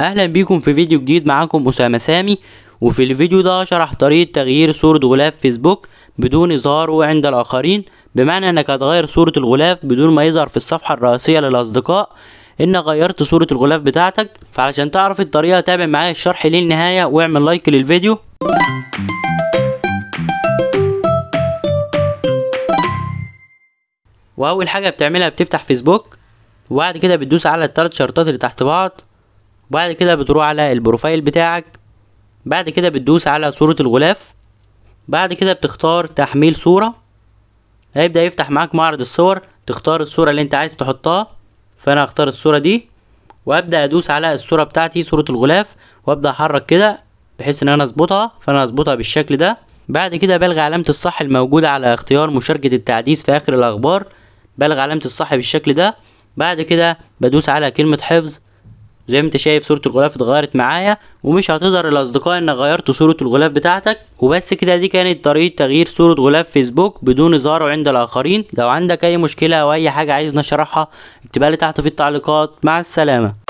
اهلا بيكم في فيديو جديد معاكم اسامه سامي وفي الفيديو ده شرح طريقه تغيير صوره غلاف فيسبوك بدون اظهاره عند الاخرين بمعنى انك هتغير صوره الغلاف بدون ما يظهر في الصفحه الرئيسيه للاصدقاء انك غيرت صوره الغلاف بتاعتك فعلشان تعرف الطريقه تابع معايا الشرح للنهايه واعمل لايك للفيديو واول حاجه بتعملها بتفتح فيسبوك وبعد كده بتدوس على التلات شرطات اللي تحت بعض وبعد كده بتروح على البروفايل بتاعك بعد كده بتدوس على صورة الغلاف بعد كده بتختار تحميل صورة هيبدأ يفتح معاك معرض الصور تختار الصورة اللي انت عايز تحطها فانا هختار الصورة دي وابدأ ادوس على الصورة بتاعتي صورة الغلاف وابدأ احرك كده بحيث ان انا اظبطها فانا هظبطها بالشكل ده بعد كده بلغي علامة الصح الموجودة على اختيار مشاركة التعديس في اخر الاخبار بلغي علامة الصح بالشكل ده بعد كده بدوس على كلمة حفظ زي ما انت شايف صورة الغلاف اتغيرت معايا ومش هتظهر لأصدقائي انك غيرت صورة الغلاف بتاعتك وبس كده دي كانت طريقة تغيير صورة غلاف فيسبوك بدون إظهاره عند الآخرين لو عندك أي مشكلة أو أي حاجة عايز نشرحها اكتبها لي تحت في التعليقات مع السلامة